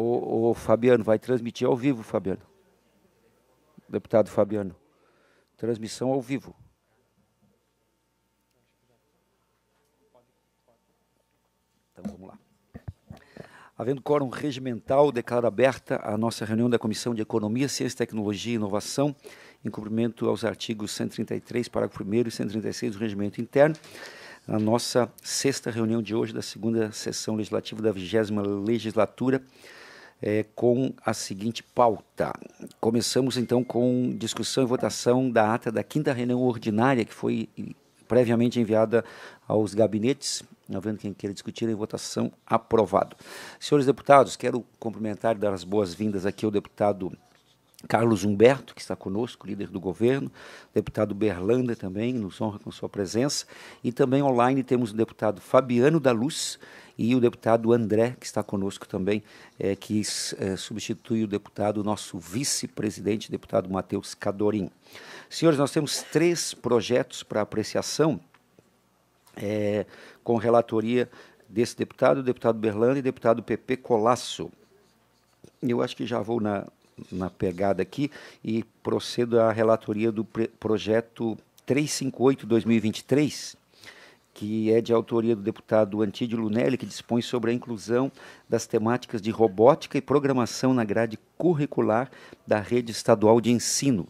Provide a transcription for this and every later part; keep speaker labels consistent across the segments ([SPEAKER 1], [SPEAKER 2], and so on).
[SPEAKER 1] o, o Fabiano vai transmitir ao vivo, Fabiano. Deputado Fabiano. Transmissão ao vivo. Então vamos lá. Havendo quórum regimental, declaro aberta a nossa reunião da Comissão de Economia, Ciência, Tecnologia e Inovação, em cumprimento aos artigos 133, parágrafo 1 e 136 do Regimento Interno, na nossa sexta reunião de hoje da segunda sessão legislativa da vigésima legislatura, é, com a seguinte pauta. Começamos então com discussão e votação da ata da quinta reunião ordinária, que foi previamente enviada aos gabinetes. Havendo tá quem queira discutir em votação, aprovado. Senhores deputados, quero cumprimentar e dar as boas-vindas aqui ao deputado Carlos Humberto, que está conosco, líder do governo, deputado Berlanda também, nos honra com sua presença, e também online temos o deputado Fabiano da Luz, e o deputado André, que está conosco também, é, que é, substitui o deputado, nosso vice-presidente, deputado Matheus Cadorim. Senhores, nós temos três projetos para apreciação é, com relatoria desse deputado, deputado Berlano e deputado PP Colasso. Eu acho que já vou na, na pegada aqui e procedo à relatoria do projeto 358-2023, que é de autoria do deputado Antídio Lunelli, que dispõe sobre a inclusão das temáticas de robótica e programação na grade curricular da rede estadual de ensino.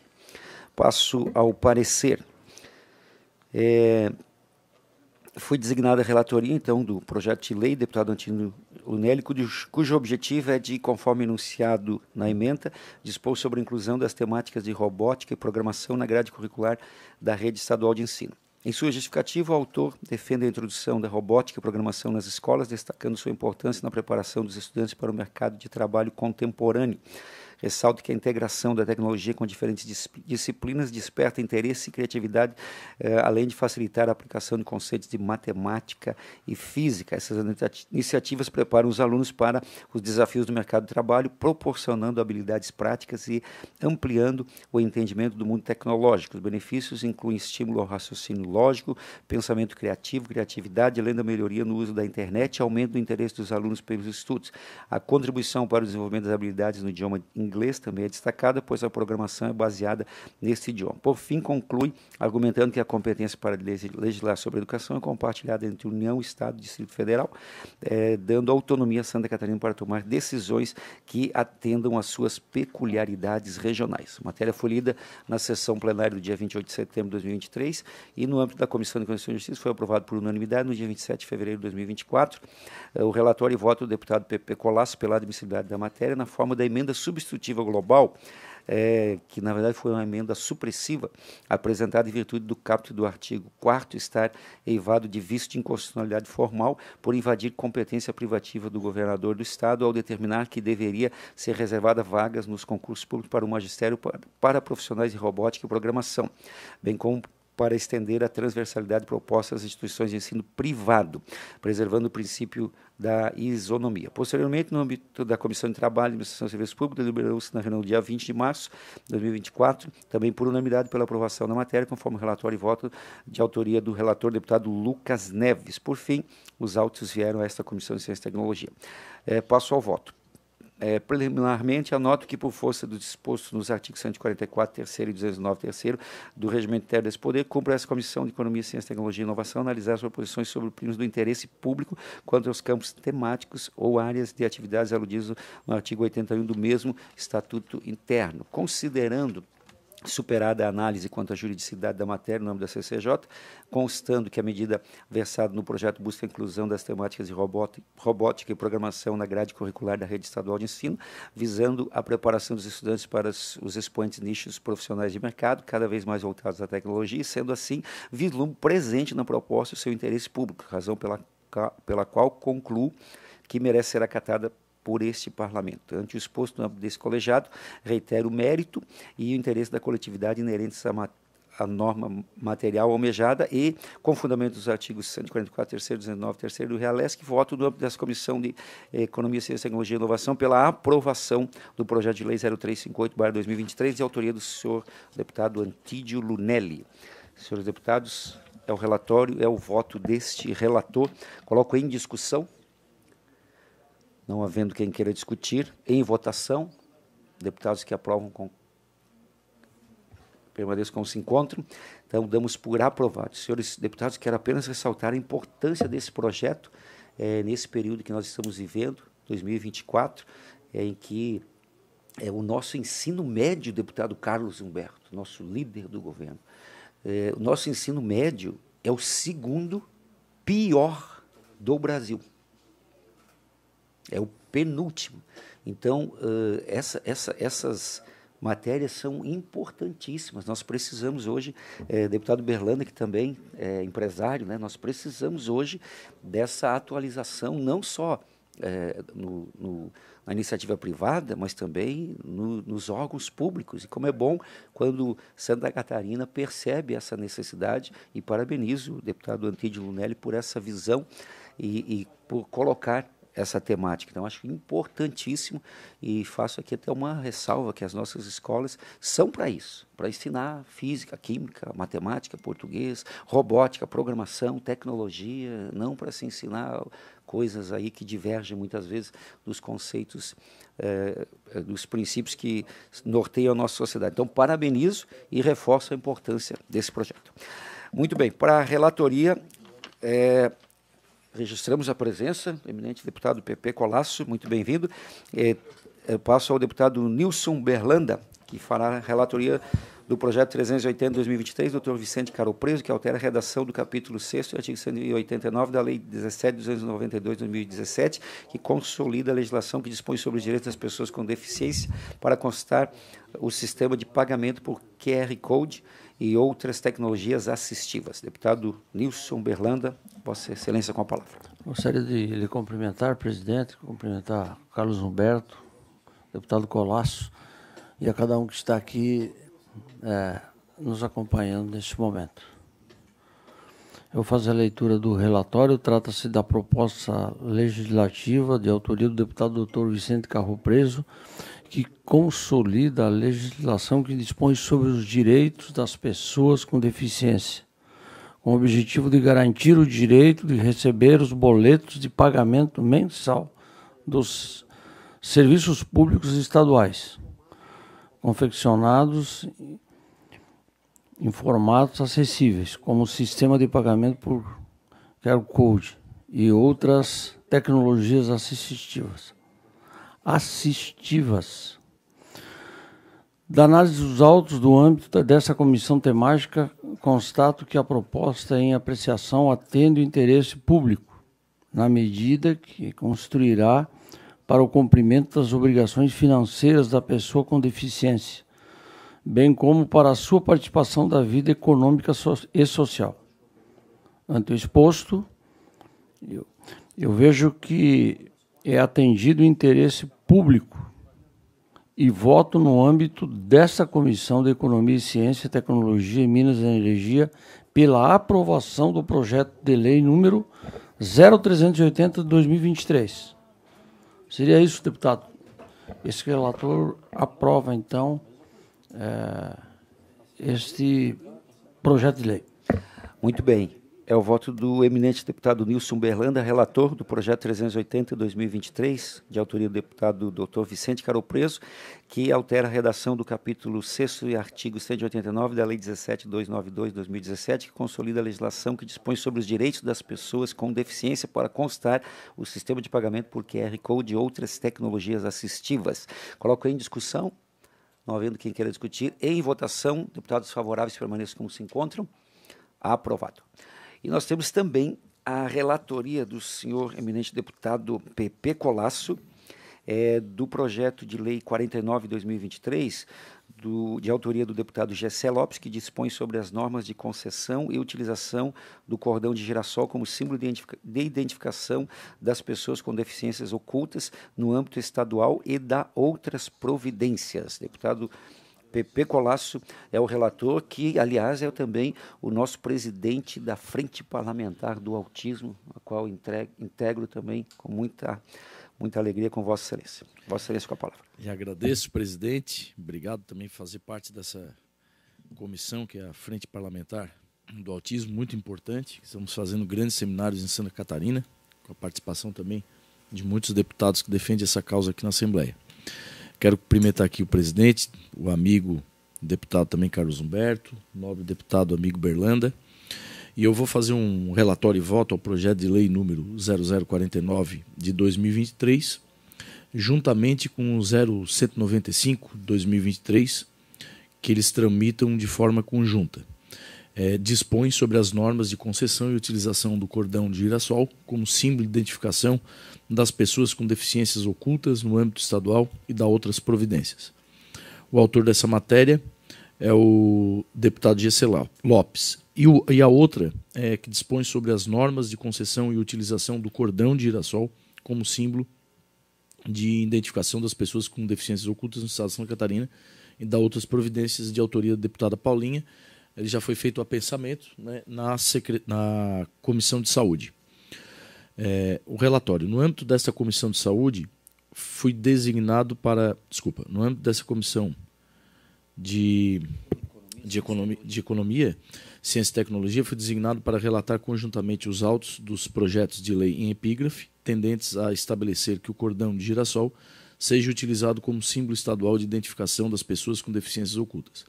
[SPEAKER 1] Passo ao parecer. É, foi designada a relatoria, então, do projeto de lei, deputado Antídio Lunelli, cujo, cujo, objetivo é de, conforme enunciado na emenda, dispor sobre a inclusão das temáticas de robótica e programação na grade curricular da rede estadual de ensino. Em sua justificativa, o autor defende a introdução da robótica e programação nas escolas, destacando sua importância na preparação dos estudantes para o mercado de trabalho contemporâneo Ressalto que a integração da tecnologia com diferentes dis disciplinas desperta interesse e criatividade, eh, além de facilitar a aplicação de conceitos de matemática e física. Essas iniciativas preparam os alunos para os desafios do mercado de trabalho, proporcionando habilidades práticas e ampliando o entendimento do mundo tecnológico. Os benefícios incluem estímulo ao raciocínio lógico, pensamento criativo, criatividade, além da melhoria no uso da internet e aumento do interesse dos alunos pelos estudos. A contribuição para o desenvolvimento das habilidades no idioma inglês inglês também é destacada, pois a programação é baseada nesse idioma. Por fim, conclui argumentando que a competência para legislar sobre educação é compartilhada entre União, Estado e Distrito Federal, eh, dando autonomia a Santa Catarina para tomar decisões que atendam às suas peculiaridades regionais. A matéria foi lida na sessão plenária do dia 28 de setembro de 2023 e no âmbito da Comissão de Constituição e Justiça foi aprovado por unanimidade no dia 27 de fevereiro de 2024 eh, o relatório e voto do deputado Pepe Colasso pela admissibilidade da matéria na forma da emenda substitutiva Constitutiva Global, é, que na verdade foi uma emenda supressiva apresentada em virtude do caput do artigo 4 estar eivado de vício de inconstitucionalidade formal por invadir competência privativa do governador do estado ao determinar que deveria ser reservada vagas nos concursos públicos para o magistério para, para profissionais de robótica e programação, bem como para estender a transversalidade proposta às instituições de ensino privado, preservando o princípio da isonomia. Posteriormente, no âmbito da Comissão de Trabalho e Administração de Serviços Públicos, deliberou-se na reunião do dia 20 de março de 2024, também por unanimidade pela aprovação da matéria, conforme o relatório e voto de autoria do relator deputado Lucas Neves. Por fim, os autos vieram a esta Comissão de Ciência e Tecnologia. É, passo ao voto. É, preliminarmente, anoto que, por força do disposto nos artigos 144, 3 e 209, 3 do Regimento Interno desse Poder, cumpre essa Comissão de Economia, Ciência, Tecnologia e Inovação analisar as proposições sobre primos do interesse público quanto aos campos temáticos ou áreas de atividades aludidos no artigo 81 do mesmo Estatuto Interno, considerando superada a análise quanto à juridicidade da matéria no âmbito da CCJ, constando que a medida versada no projeto busca a inclusão das temáticas de robótica e programação na grade curricular da rede estadual de ensino, visando a preparação dos estudantes para os expoentes nichos profissionais de mercado, cada vez mais voltados à tecnologia, e sendo assim, vislumbre presente na proposta o seu interesse público, razão pela, pela qual concluo que merece ser acatada por este Parlamento. Ante o exposto âmbito desse colegiado, reitero o mérito e o interesse da coletividade inerentes à a norma material almejada e, com fundamento dos artigos 144, 3 19, 3 do Realesc, voto no âmbito dessa Comissão de Economia, Ciência, Tecnologia e Inovação pela aprovação do projeto de lei 0358-2023, de autoria do senhor deputado Antídio Lunelli. Senhores deputados, é o relatório, é o voto deste relator. Coloco em discussão. Não havendo quem queira discutir, em votação, deputados que aprovam com permaneçam como se encontram. Então, damos por aprovado. Senhores deputados, quero apenas ressaltar a importância desse projeto é, nesse período que nós estamos vivendo, 2024, é, eh, em que é, o nosso ensino médio, deputado Carlos Humberto, nosso líder do governo, é, o nosso ensino médio é o segundo pior do Brasil. É o penúltimo. Então, uh, essa, essa, essas matérias são importantíssimas. Nós precisamos hoje, eh, deputado Berlanda, que também é empresário, né, nós precisamos hoje dessa atualização, não só eh, no, no, na iniciativa privada, mas também no, nos órgãos públicos. E como é bom quando Santa Catarina percebe essa necessidade, e parabenizo o deputado Antídio Lunelli por essa visão e, e por colocar essa temática. Então, acho importantíssimo e faço aqui até uma ressalva que as nossas escolas são para isso, para ensinar física, química, matemática, português, robótica, programação, tecnologia, não para se ensinar coisas aí que divergem muitas vezes dos conceitos, eh, dos princípios que norteiam a nossa sociedade. Então, parabenizo e reforço a importância desse projeto. Muito bem, para a relatoria, é, Registramos a presença, eminente deputado PP Colasso, muito bem-vindo. É, passo ao deputado Nilson Berlanda, que fará a relatoria do projeto 380 de 2023, doutor Vicente Caropreso, que altera a redação do capítulo 6 do artigo 189 da Lei 17.292 de 2017, que consolida a legislação que dispõe sobre os direitos das pessoas com deficiência para constar o sistema de pagamento por QR Code e outras tecnologias assistivas. Deputado Nilson Berlanda, Vossa Excelência com a palavra.
[SPEAKER 2] Gostaria de lhe cumprimentar, presidente, cumprimentar Carlos Humberto, deputado Colasso, e a cada um que está aqui é, nos acompanhando neste momento. Eu faço a leitura do relatório, trata-se da proposta legislativa de autoria do deputado doutor Vicente Carro Preso, que consolida a legislação que dispõe sobre os direitos das pessoas com deficiência, com o objetivo de garantir o direito de receber os boletos de pagamento mensal dos serviços públicos estaduais, confeccionados em formatos acessíveis, como o sistema de pagamento por QR Code e outras tecnologias assistivas assistivas. Da análise dos autos do âmbito dessa comissão temática, constato que a proposta é em apreciação atende o interesse público, na medida que construirá para o cumprimento das obrigações financeiras da pessoa com deficiência, bem como para a sua participação da vida econômica e social. Ante o exposto, eu, eu vejo que é atendido o interesse público e voto no âmbito dessa Comissão de Economia, Ciência, Tecnologia e Minas e Energia pela aprovação do projeto de lei número 0380 de 2023. Seria isso, deputado. Esse relator aprova, então, é,
[SPEAKER 1] este projeto de lei. Muito bem. É o voto do eminente deputado Nilson Berlanda, relator do projeto 380-2023, de autoria do deputado Dr. Vicente Caropreso, que altera a redação do capítulo 6 e artigo 189 da Lei 17.292-2017, que consolida a legislação que dispõe sobre os direitos das pessoas com deficiência para constar o sistema de pagamento por QR Code e outras tecnologias assistivas. Coloco em discussão, não havendo quem queira discutir, em votação, deputados favoráveis permaneçam como se encontram. Aprovado. E nós temos também a relatoria do senhor eminente deputado Pepe Colasso, é, do projeto de lei 49-2023, de autoria do deputado Gessé Lopes, que dispõe sobre as normas de concessão e utilização do cordão de girassol como símbolo de, identificação das pessoas com deficiências ocultas no âmbito estadual e da outras providências. Deputado Pepe Colasso é o relator, que, aliás, é também o nosso presidente da Frente Parlamentar do Autismo, a qual integro também com muita, muita alegria com Vossa Excelência. Vossa Excelência com a palavra.
[SPEAKER 3] E agradeço, presidente. Obrigado também por fazer parte dessa comissão, que é a Frente Parlamentar do Autismo, muito importante. Estamos fazendo grandes seminários em Santa Catarina, com a participação também de muitos deputados que defendem essa causa aqui na Assembleia. Quero cumprimentar aqui o presidente, o amigo deputado também Carlos Humberto, nobre deputado amigo Berlanda. E eu vou fazer um relatório e voto ao projeto de lei número 0049 de 2023, juntamente com o 0195 2023, que eles tramitam de forma conjunta é, dispõe sobre as normas de concessão e utilização do cordão de girassol como símbolo de identificação das pessoas com deficiências ocultas no âmbito estadual e da outras providências. O autor dessa matéria é o deputado Gesselau Lopes. E, o, e, a outra é que dispõe sobre as normas de concessão e utilização do cordão de girassol como símbolo de identificação das pessoas com deficiências ocultas no estado de Santa Catarina e da outras providências de autoria da deputada Paulinha ele já foi feito a pensamento né, na, na, Comissão de Saúde. É, o relatório. No âmbito dessa Comissão de Saúde, fui designado para. Desculpa, no âmbito dessa Comissão de, de, economia, de economia, Ciência e Tecnologia, fui designado para relatar conjuntamente os autos dos projetos de lei em epígrafe, tendentes a estabelecer que o cordão de girassol seja utilizado como símbolo estadual de identificação das pessoas com deficiências ocultas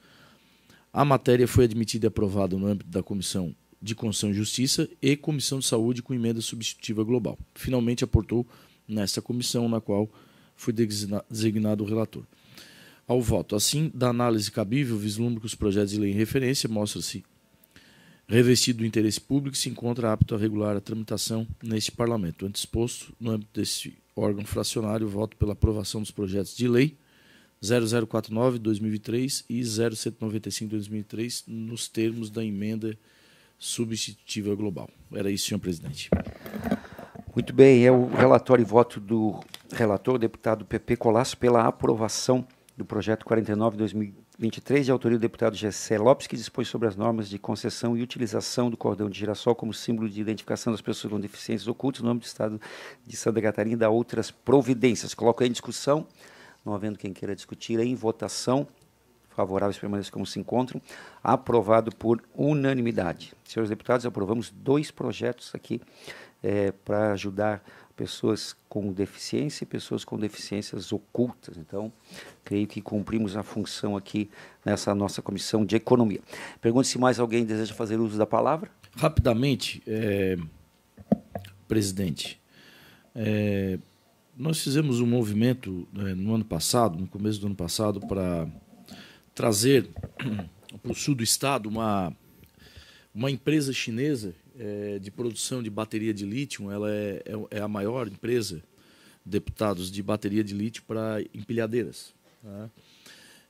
[SPEAKER 3] a matéria foi admitida e aprovada no âmbito da Comissão de Constituição e Justiça e Comissão de Saúde com emenda substitutiva global. Finalmente aportou nessa comissão, na qual foi designado o relator. Ao voto. Assim, da análise cabível, vislumbro que os projetos de lei em referência mostra-se revestido do interesse público e se encontra apto a regular a tramitação neste Parlamento. Antes posto, no âmbito deste órgão fracionário, voto pela aprovação dos projetos de lei 0049-2003 e 0195-2003, nos termos da emenda substitutiva global. Era isso, senhor presidente.
[SPEAKER 1] Muito bem, é o relatório e voto do relator, deputado PP Colasso, pela aprovação do projeto 49-2023, de autoria do deputado Gessé Lopes, que dispõe sobre as normas de concessão e utilização do cordão de girassol como símbolo de identificação das pessoas com deficiências ocultas no nome do Estado de Santa Catarina e da outras providências. Coloco em discussão. Não havendo quem queira discutir, em votação, favoráveis permaneçam como se encontram, aprovado por unanimidade. Senhores deputados, aprovamos dois projetos aqui é, para ajudar pessoas com deficiência e pessoas com deficiências ocultas. Então, creio que cumprimos a função aqui nessa nossa comissão de economia. Pergunto se mais alguém deseja fazer uso da palavra. Rapidamente, é,
[SPEAKER 3] presidente, é, nós fizemos um movimento né, no ano passado, no começo do ano passado, para trazer para o sul do estado uma, uma empresa chinesa é, de produção de bateria de lítio. Ela é, é, é a maior empresa, deputados, de bateria de lítio para empilhadeiras. Tá?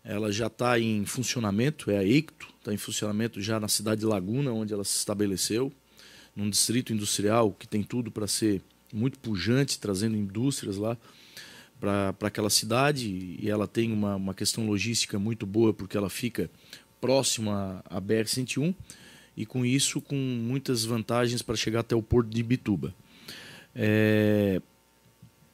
[SPEAKER 3] Ela já está em funcionamento, é a Icto, está em funcionamento já na cidade de Laguna, onde ela se estabeleceu, num distrito industrial que tem tudo para ser muito pujante, trazendo indústrias lá para aquela cidade. E ela tem uma, uma questão logística muito boa, porque ela fica próxima à BR-101 e com isso com muitas vantagens para chegar até o porto de Bituba. É...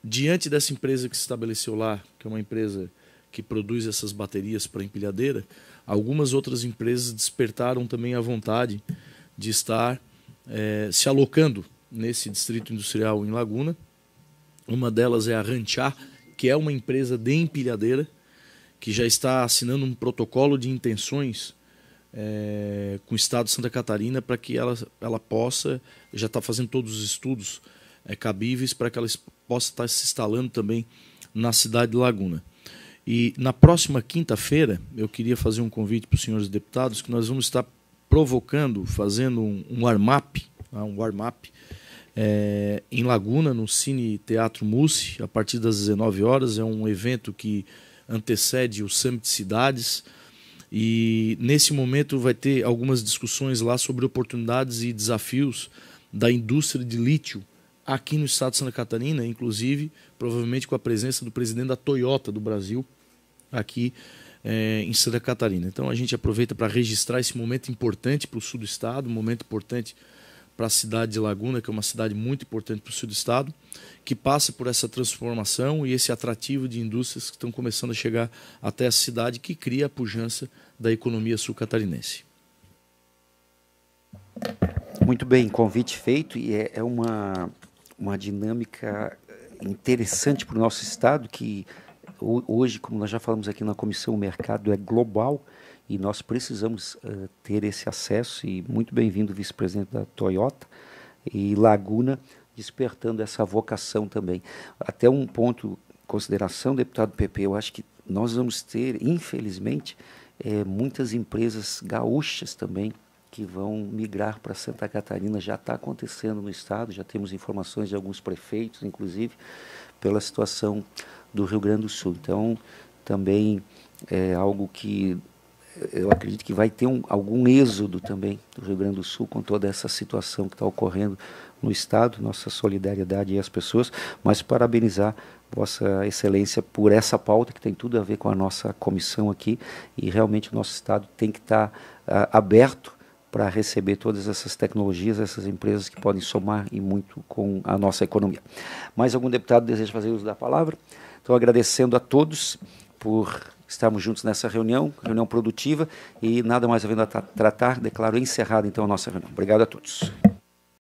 [SPEAKER 3] Diante dessa empresa que se estabeleceu lá, que é uma empresa que produz essas baterias para empilhadeira, algumas outras empresas despertaram também a vontade de estar é, se alocando nesse distrito industrial em Laguna. Uma delas é a Ranchar, que é uma empresa de empilhadeira que já está assinando um protocolo de intenções é, com o Estado de Santa Catarina para que ela, ela possa, já está fazendo todos os estudos é, cabíveis para que ela possa estar se instalando também na cidade de Laguna. E na próxima quinta-feira, eu queria fazer um convite para os senhores deputados que nós vamos estar provocando, fazendo um, um warm-up, tá? um warm-up é, em Laguna, no Cine Teatro Mussi, a partir das 19 horas. É um evento que antecede o Summit Cidades. E nesse momento vai ter algumas discussões lá sobre oportunidades e desafios da indústria de lítio aqui no estado de Santa Catarina, inclusive, provavelmente com a presença do presidente da Toyota do Brasil aqui é, em Santa Catarina. Então a gente aproveita para registrar esse momento importante para o sul do estado, um momento importante para para a cidade de Laguna, que é uma cidade muito importante para o sul do estado, que passa por essa transformação e esse atrativo de indústrias que estão começando a chegar até essa cidade, que cria a pujança da economia sul-catarinense.
[SPEAKER 1] Muito bem, convite feito e é, é uma, uma dinâmica interessante para o nosso estado que hoje, como nós já falamos aqui na comissão, o mercado é global e nós precisamos uh, ter esse acesso e muito bem-vindo vice-presidente da Toyota e Laguna despertando essa vocação também. Até um ponto consideração, deputado PP, eu acho que nós vamos ter, infelizmente, é, muitas empresas gaúchas também que vão migrar para Santa Catarina. Já está acontecendo no estado, já temos informações de alguns prefeitos, inclusive, pela situação do Rio Grande do Sul. Então, também é algo que eu acredito que vai ter um, algum êxodo também do Rio Grande do Sul com toda essa situação que está ocorrendo no Estado, nossa solidariedade e as pessoas, mas parabenizar Vossa Excelência por essa pauta que tem tudo a ver com a nossa comissão aqui e realmente o nosso Estado tem que estar tá, uh, aberto para receber todas essas tecnologias, essas empresas que podem somar e muito com a nossa economia. Mais algum deputado deseja fazer uso da palavra? Estou agradecendo a todos por estarmos juntos nessa reunião, reunião produtiva, e nada mais havendo a tratar, declaro encerrada então a nossa reunião. Obrigado a todos.